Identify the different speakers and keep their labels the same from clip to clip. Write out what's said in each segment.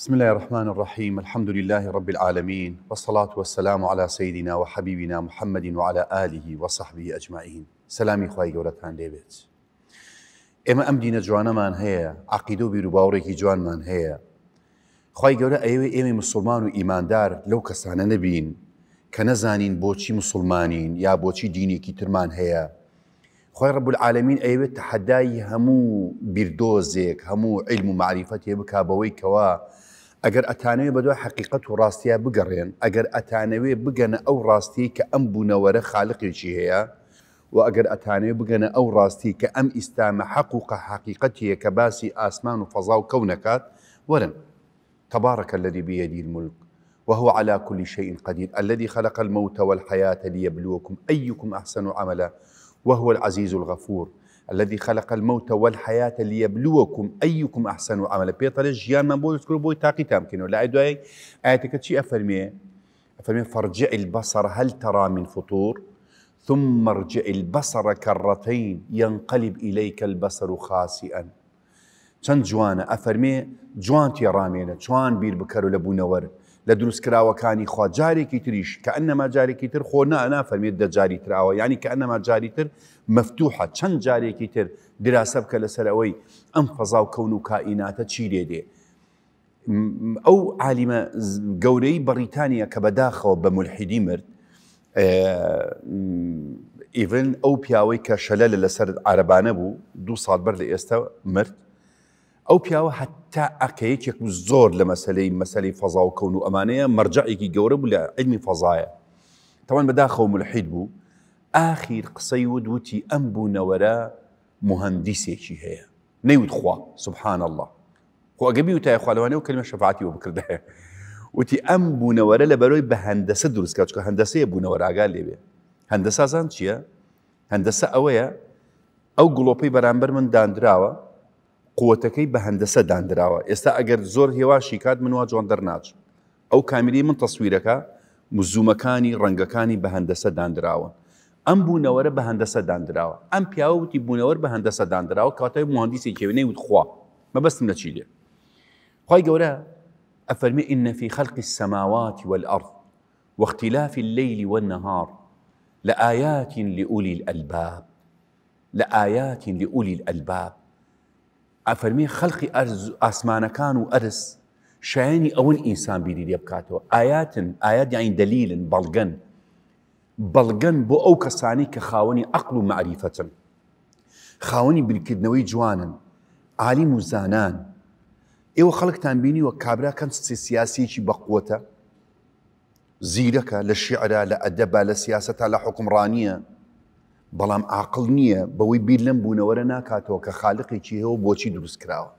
Speaker 1: بسم الله الرحمن الرحيم الحمد لله رب العالمين والصلاة والسلام على سيدنا وحبيبنا محمد وعلى آله وصحبه أجمعين سلامي خواهي قولتان ديبت اما ام دين جوانا من عقید عقيدو بیر جوان من جوانمان خواهي قولا ايوه ام مسلمان و دار لو كسانا نبين کە نەزانین بۆچی مسلمانين یا ديني دینێکی ترمان هەیە خواهي رب العالمين ايوه تحدایی همو بردوزيك همو علم و معرفتي بكابوي كواه ئەگەر ئەتانەوێ بدو حقیقت و ڕاستیا بگەڕێن ئەگەر ئەتانەوێ بگەنە ئەو ڕاستی کە ئەم بوونەوەرە خاالقێکی هەیە و ئەگەر ئەتانەوێ بگەنە ئەو ڕاستی کە ئەم ئیسلامە حقوقە حقیقەتیە کە باسی ئاسمان و فەزا و کەونەکات وەرن تبارك الذي بيده الملك وهو على كل شيء قدير الذي خلق الموت والحياة ليبلوكم أيكم أحسن عملا وهو العزيز الغفور الذي خلق الموت والحياة ليبلوكم أيكم أحسن عملا بيطل جيان من بول سكرو بوي تاقي تامكنو لا أي آياتك تشي أفرمي أفرمي فارجع البصر هل ترى من فطور ثم ارجع البصر كرتين ينقلب إليك البصر خاسئا تن جوانا أفرمي جوان تيرامينا جوان بير بكر و لە لە دروستکراوەکانی خوا جارێکی تریش کە ئەنەما جارێکی تر خۆ نانا فەرمێت دەجاری تراوە ینی کە ئەنەما جاری تر مەفتوحە چەند جارێکی تر دراسە بکە لەسەر ئەوەی ئەم فەزااو کەون و کائیناتە چیرێ دێ. ئەو عالیمە گەورەی بەریتانیا کە بەداخەوە بە ملحیدی مرد ئیڤن ئەو پیاوەی کە شەلە لەسەر عربانە بوو دو ساڵ بەر لە ئێستا مرد ئەو پیاوە حتا ئەکەیەکێکم زۆر لە مەسلەی مەسلەی فەزا و کەون و ئەمانەیە مەرجعێکی گەورە بوو لە علمی طبعا تەوان بەداخەو ملحید بوو ئاخیر قسەی ود وتی نورا بوونەوەرە مهندیسێکی هەیە نەیوت خوا سبحان الله خو ئەگەبی وتای خوالەوانێ و کلمە شەفاعتی بۆ بکردایە وتی ئەم بوونەوەرە لە بەرۆی بە هندسه بو نورا هەندەسەیە بوونەوەراگا هندسه هەندەسازان چییە؟ هندسه ئەوەیە او گڵۆپی بەرامبەر من دانراوە قوتەکەی بە هەندەسە دانراوە ئێستا ئەگەر زۆر هێواشی کات من وا جوان دەرناچ ئەو کامیری من تەسویرەکە مزومەکانی ڕەنگەکانی بە هەندەسە دانراوە ئەم بوونەوەرە بە هەندەسە دانراوە ئەم پیاوتی بوونەوەر بە هەندەسە دانراوە کاتای مهندسی کێوێنەی وتخوا مەبەستم لە چی لێ خی گەورە ئەفەرمی ئینە في خەلقی السماوات والأرض واختلاف الليل والنهار لآيات لأولي الألباب لآيات لأولي الألباب أفرمي خلقي أرز أسمان كان وأرز شايني أول إنسان بيدي دي بكاتو آيات آيات يعني دليل بلغن بلغن بو أو كساني كخاوني أقل معرفة خاوني بالكدنوي جوانا عالي مزانان إيو خلق تنبيني وكابرا كان سياسي شي بقوة زيركا للشعر لأدبا لسياسة لحكمرانية بەڵام عقل نییە بەوەی بیر لەم بوونەوەرە ناکاتەوە کە خاالقێکی هەیە و بۆچی دروست کراوە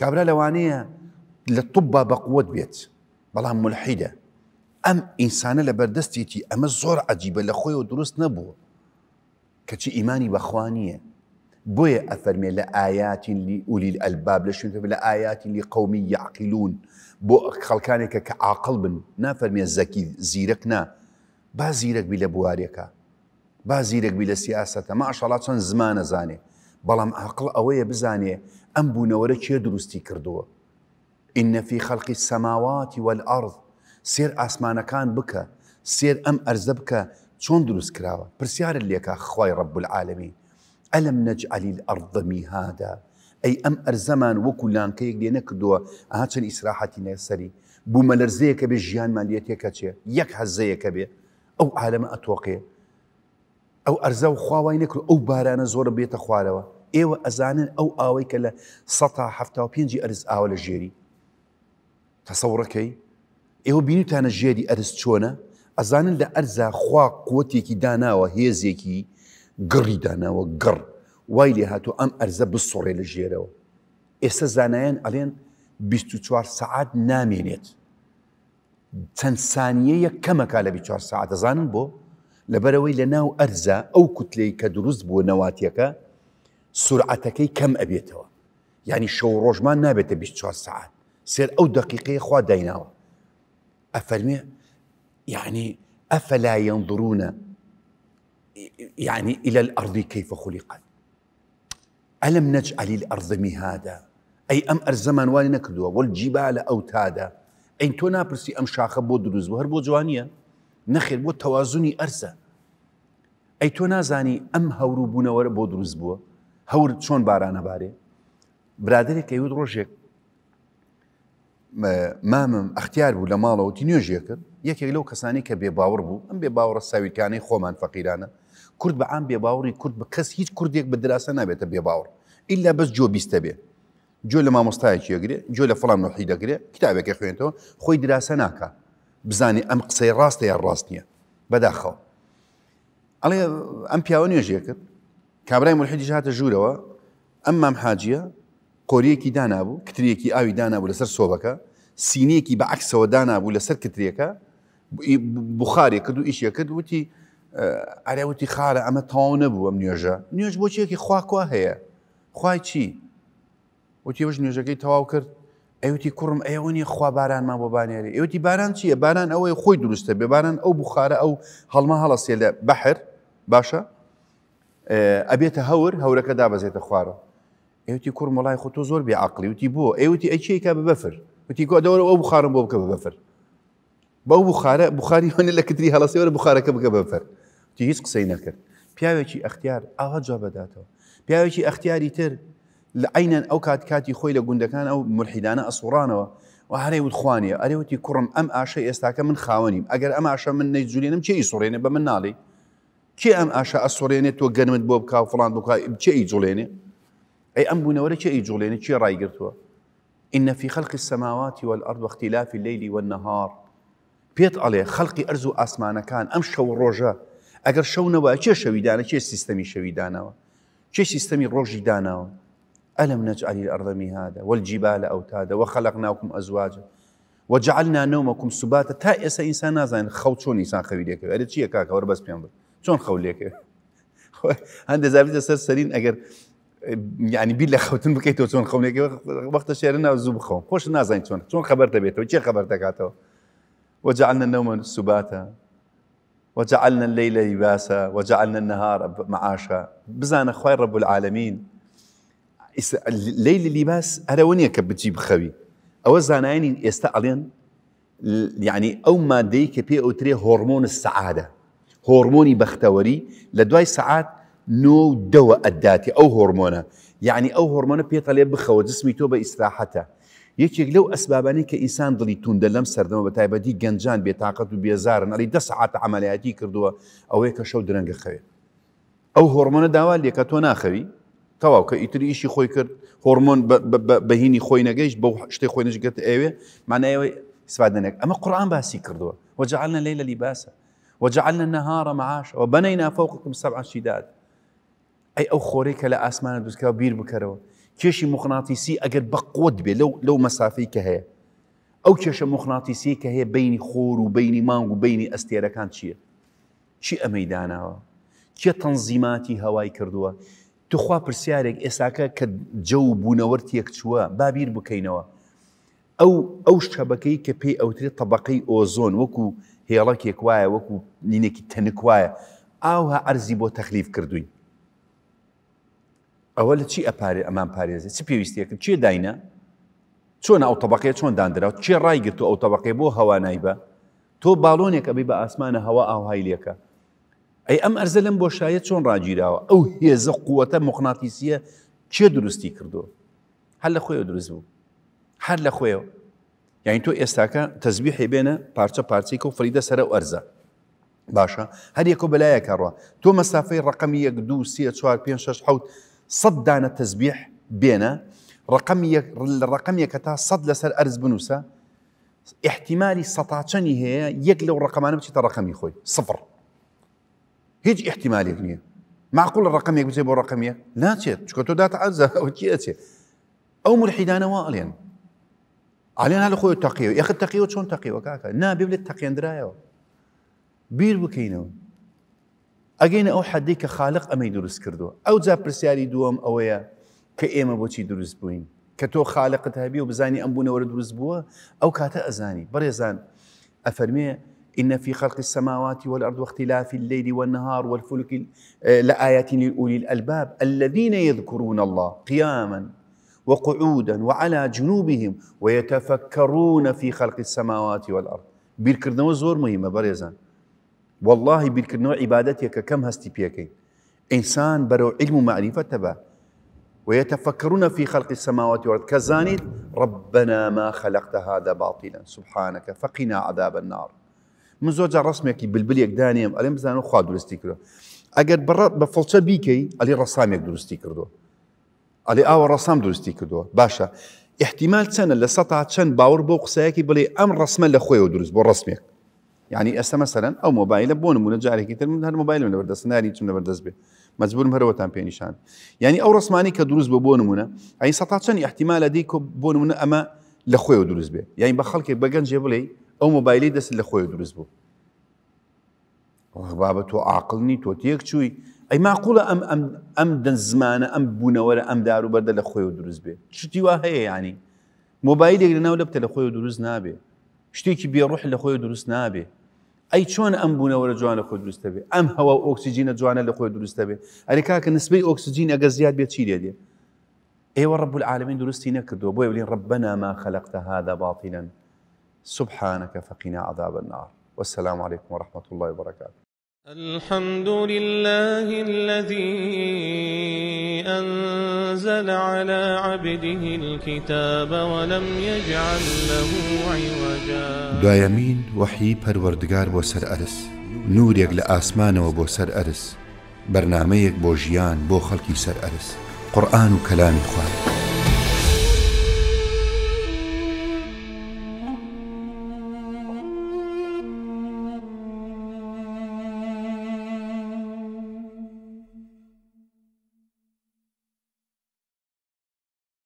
Speaker 1: کابرا لەوانەیە لە توبا بەقوت بێت بەڵام ملحیدە ئەم ئینسانە لە بەردەستێتی ئەمە زۆر عجیبە لە خۆی و دروست نەبووە کەچی ئیمانی بەخوانیە بۆیە ئەفەرمێ لە ئاياتی لی ئولی ئەلباب لە شوێن لە ئاياتی لی قومی یاقیلون بۆ خەڵکانێکە کە عاقل بن نافەرمێ زەکی زیرەک نا با زیرەک بی لە بوارێکە با زیرێکبی لە سیاستە ماشەڵات چەند زمانە زانێ بەڵام عقل ئەوەیە بزانێ ئەم بوونەوەرە کێ دروستی کردووە ئینەفی خەڵقی سەماواتی والأرض سێر ئاسمانەکان بکە سێر ئەم ئەرزە بکە چۆن دروست کراوە پرسیارت لێکە خی ڕب العالمی ئەلم نەجعلی ئەردەمی هادا ئەی ئەم ئەرزەمان وەکو لانکەیەک لێ نەکردووە ئەها چەند ئیسراحەتی نێسەری بوومەلەرزەیەکە بێ ژیانمان لێتێکە چێ یەک هەزەیەکە بێ ئەو عالەمە ئەتۆقێ ئەو ئەرزە و خواوای نەکرد ئەو بارانە زۆرە بێتە خوارەوە ئێوە ئەزانن ئەو ئاوەی کە لە 1970 ئەرز ئاوە لە ژێری تەسەڕەکەی ئێوە بینیتانە ژێری ئەرز چۆنە ئەزانن لە ئەرزا خوا قوتێکی داناوە هێزێکی گڕی داناوە گڕ وای لێ هاتوو ئەم ئەرزە بسوڕێ لە ژێرەوە ئێستا زانایەن ئەلێن 24 سعات نامێنێت چەند سانیە یەک کەمەکە لە 24 سعات دەزانن بۆ لبروي لناو أرزا أو كتلي كدروز بو نواتيكا سرعتكي كم أبيتوا يعني شو روجمان نابت ڕۆژمان نابێتە 24 سير أو ئەو خوا ديناوا ئەفەرمێ يعني أفلا ينظرون يعني إلى الأرض كيف خلقت ألم نجعل الأرض مهادا أي أم أرزمان والي والجبال أوتادا أين تونا برسي أم شاخب بۆ دروست جوانيه نەخێر بۆ تەوازنی ئەرسە ئەی تۆ نازانی ئەم هەورو بوونەوەرە بۆ دروست بووە هەور چۆن بارانەبارێ برادێک ئەیود ڕۆژێک مامم ئەختیار بوو لە ماڵەوەتی نوێژیە کرد یەکێک لەو کەسانی کە بێ باوەڕ بوو ئەم بێ باوەڕە ساویکانەی خۆمان فەقیرانە کورد بە ئام بێ باوەڕی کورد بە کەس هیچ کوردێک بە دراسە نابێتە بێ باوەڕ ئللا بەس جۆ بیستە بێ جۆ لە مامۆستایەکی ئەگرێ جۆ لە فڵام نوحی دەگرێ کتابێکی خوێنەوە خۆی دراسە ناکات بزانێ ئەم قسەی ڕاستە یان ڕاست نییە بەداخەوە ئەڵێ ئەم پیاوە نوێژیە کرد کابرای مرحیدیش هاتە ژوورەوە ئەم مام حاجیە قۆریەکی دانابوو کتریەکی ئاوی دانابوو لەسەر سۆبەکە سینەکی بە عکسەوە دانابوو لەسەر کتریەکە بخارێ کرد و ئیشە کرد وتی ئەرێوتی خارە ئەمە تاو نەبوو ئەم نوێژە نوێژ بۆچیەکی خواکوا هەیە خوای چی؟ وتی وەش نوێژەکەی تەواو کرد ئەوتی کوڕم ئەوەنی خوا بارانمان بۆ بانێری ئەوتی باران چییە باران ئەوەی خۆی دروستە بێ باران ئەو بخارە ئەو هەڵما هەڵەسێ لە بەحر باشە ئەبێتە هەور هەورەکە دابەزێتە خوارە ئەوتی کوڕ مەڵای خۆ تۆ زۆر بێعقلی وتی بۆ ئەوتی ئەچیکە بەفر وتی کۆ دەوەرە ئەو بخارم بۆ بکە بەفر بەو بخارە بخاری هەنە لە کتری هەڵسێوەرە بخارەکە بکە بەفەر تی هیچ قسەی نەکرد پیاوێکی ئەختیار ئاها جا بەداتەوە پیاوێکی ئەختیاری تر لە عینەن ئەو کات کاتی خۆی لە گوندەکان ئەو مرحیدانە ئەسوڕانەوە و هەرێ وتخوانیە ئەرێوتی کوڕم ئەم ئاشە ئێستاکە من خاوەنیم ئەگەر ئەم ئاشە من نەیجوولێنم چی سوڕێنێ بە من ناڵی کێ ئەم ئاشە ئەسوڕێنێت تۆ گەنمت بۆ بکاو فڵان بکای چی جوڵێنێ ئەی ئەم بوونەوەرە چی جوڵێنێ چی ڕایگرتووە إن في خلق السماوات والأرض واختلاف الليل والنهار پێت ئەڵێ خەڵقی ئەرز و ئاسمانەکان ئەم شەو ڕۆژە ئەگەر شەونەوە چێ شەویدانە چێ سیستەمی شەویدانەوە چێ سیستەمی ڕۆژی داناوە ألم نجعل الأرض مهادا والجبال أوتادا وخلقناكم أزواجا وجعلنا نومكم سباتا تا إسا إنسانا زين خەو إنسان ئینسان خەوی هذا ئەرە چییە کاکەوە بس پێم شون چۆن خەو هند زابد سر سرين سەرین يعني بلا بیر بكيتو شون بکەیتەوە چۆن وقت شيرنا شێرە ناو خوش بخۆم شون شون چۆن بيتو خەبەر دەبێتەوە كاتو وجعلنا النوم سباتا وجعلنا الليل لباسا وجعلنا النهار معاشا بزان خوای رب العالمين لەی لە لیباس ئەرەوە نییە کە بچی بخەوی ئەوە زانایانی ئێستا ئەڵێن یعنی ئەو مادەی کە پێ ئەوترێ هۆرمۆنە سەعادە هۆرمۆنی بەختەوەری لە دوای سەعات نۆ دەوە ئەداتی ئەو هۆرمۆنە یعنی ئەو هۆرمۆنە پێتەڵێ بخەوە جسمی تۆ بە ئیسراحەتە یەکێک لەو ئەسبابانی کە ئینسان دڵی توندە لەم سەردەمە بە تایبەتی گەنجان بێتاقەت و بێزارن ئەلی دە سعات عملیاتی کردووە ئەوەیە کە شەو درەنگە خەوێت ئەو هۆرمۆنە داوا لێکە تۆ ناخەوی تەواو کە ئیتری ئیشی خۆی کرد هۆرمۆن بەهینی خۆی نەگەیشت بەو شتی خۆی نشگەت ئەوێ مانایەوەی سوادنێک ئەمە قورآان باسی کردووە وەجعلنا لەی لە لیباسە وەجعلنا نەهارە معاش و بەنەی نافەوقکم سەبع شیداد ئەی ئەو خۆرەی کە لە ئاسمانە دوستکە بیر بکەرەوە کێشی مخناتیسی ئەگەر بە قوت بێ لەو لەو مەسافی کە هەیە ئەو کێشە مخناتیسی کە هەیە بینی خۆر و بینی مانگ و بینی ئەستێرەکان چییە چی ئەمەداناوە چیە تەنزیماتی هەوای کردووە توخوا پرسیارێک ئێساکە کە جە و بوونەوەرتێک چووە بابیر بکەینەوە ئەو ئەو شەبەکەی کە پێی ئەوترێت طببقەی ئۆزۆن وەکو هێڵەکێک وایە وەکو نینێکی تەنک وایە ئاوها ئەرزی بۆ تەخلیف کردوین ئەوە لە چی ئەپارێ ئەمان پارێزی چی پێویستەکرد چێ داینە چۆن ئەو طببقەیە چۆن دانرا چێ ڕایگررت و ئەو طببقەی بۆ هەوانای بە تۆ باڵۆنێک ئەبی بە ئاسمانە هەوا ئاوهای لێکە ئەی ئەم ئەرزە لەم بۆ شایە چۆن ڕاگیراوە ئەو هێزە قووەتە مقناتیسیە کێ درستی کردو هەر لە خۆیەوە دروست بوو هەر لە خۆیەوە یعنی تۆ ئێستاکە تەزبی هێبێنە پارچە پارچیکە و فریدە سەر ئەو ئەرزە باشە هەر یەکۆ بەلایە کاڕوە تۆ مەسافەی یەک دو سیە چوار پێ شش حوت سەد دانە تەزبیح بێنە ڕقمیەکە تا سەد لەسەر ئەرز بنووسە احتیممالی سەتاچەنی هەیە یەک لەو ڕقمانە بشي ڕقمی خۆی سفر هیچ احتمالێک يقول معقولە الرقم بچێ بۆ الرقم ناچێت چکە تۆ داات عزا کیچێ ئەو مرحیدانەوە ئەڵێن ئالیان لە خۆی تەقیەوە یخ تەقیەوە چۆن تەقیەوە کاکە نابێ بێت تەقێندرایەوە بیر بکەینەوە بير بكينو اجينا او خاالق ئەمەی دروست کردووە ئەو جا پرسیاری دووەم ئەوەیە کە ئێمە بۆچی دروست بووین کە تۆ خاالقت هەبی و بزانی ئەم بوونەوەرە دروست بووە ئەو کاتە ئەزانی بەڕێزان ئەفەرمێ إن في خلق السماوات والأرض واختلاف الليل والنهار والفلك آه، لآيات لأولي الألباب الذين يذكرون الله قياما وقعودا وعلى جنوبهم ويتفكرون في خلق السماوات والأرض بیرکردنەوە زۆر مهمة بريزا والله بیرکردنەوە عبادتك كم هستي پێەکەین إنسان بەرەو علم معرفة تبع ويتفكرون في خلق السماوات والأرض كزانيد ربنا ما خلقت هذا باطلا سبحانك فقنا عذاب النار من زۆر جا ڕسمێکی بلبلێک دانیم ئەلێ بزانم خوا درستی کردە ئەگەر بڕات بە فڵچە بیکەی ئەلی ڕسامێک درستی کردو ئەلێ ئاوە ڕسام درستی کردووە باشە احتیمال چەنە لە سە تا چەند باور بۆ قسەیەکی بڵێ ئەم ڕسممە لە خۆیەوە دروست بۆ ڕسمێک یعنی يعني ئەستا مەسەرەن ئەو مۆبایلە بۆ نمونە جارێکی تر من هەر مۆبایل من لەبەردەست ناری چم لەبەردەست بێ مەجبورم هەرەوەتان پێنیشان یعنی ئەو ڕسمانی کە دروست بە بۆ نمونە ئەین سە تا چەند احتیمالە دی بۆ نمونە ئەمە لە خۆیەوە دروست بێ یعنی بە خەڵکێک ئەو مۆبایلی دەست لە خۆی دروست بوو بابە تۆ عاقلنی تۆ تێک چووی ئەی ماقولە ئەم ئەم ئەم دەن زمانە ئەم بوونەوەرە ئەم دارو بەردە لە خۆی و دروست بێ چتی وا هەیە ینی مۆبایلێک لە ناو لەبتە لە خۆی و دروست نابێ شتێکی بێڕوح لە خۆی دروست نابێ ئەی چۆن ئەم بوونەوەرە جوانە خۆی دروستە بێ ئەم هەوا ئۆکسسیجینە جوانە لە خۆی دروستە بێ ئەرێ کاکە نسبەی ئۆکسسیجین ئەگە زیاد بێت چی لێ دێ ئێوە ڕب العالمین درستی نەکردو بۆ ولین ڕبنا ما خەلقتە هذا باطیلەن سبحانك فقنا عذاب النار والسلام عليكم ورحمة الله وبركاته الحمد لله الذي أنزل على عبده الكتاب ولم يجعل له عوجا دايمين وحي پروردگار بو سر أرس نور يقل آسمان و بو سر أرس برنامه يك بو جيان بو خلقي سر أرس قرآن و كلام خواه